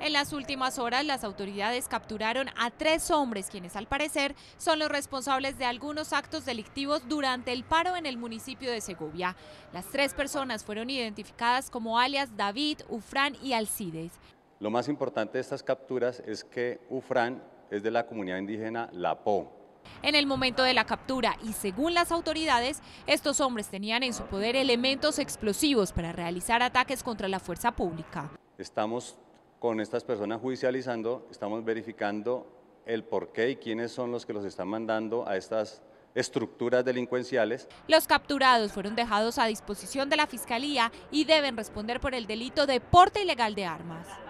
En las últimas horas, las autoridades capturaron a tres hombres, quienes al parecer son los responsables de algunos actos delictivos durante el paro en el municipio de Segovia. Las tres personas fueron identificadas como alias David, Ufrán y Alcides. Lo más importante de estas capturas es que Ufrán es de la comunidad indígena Lapó, en el momento de la captura y según las autoridades, estos hombres tenían en su poder elementos explosivos para realizar ataques contra la fuerza pública. Estamos con estas personas judicializando, estamos verificando el por qué y quiénes son los que los están mandando a estas estructuras delincuenciales. Los capturados fueron dejados a disposición de la Fiscalía y deben responder por el delito de porte ilegal de armas.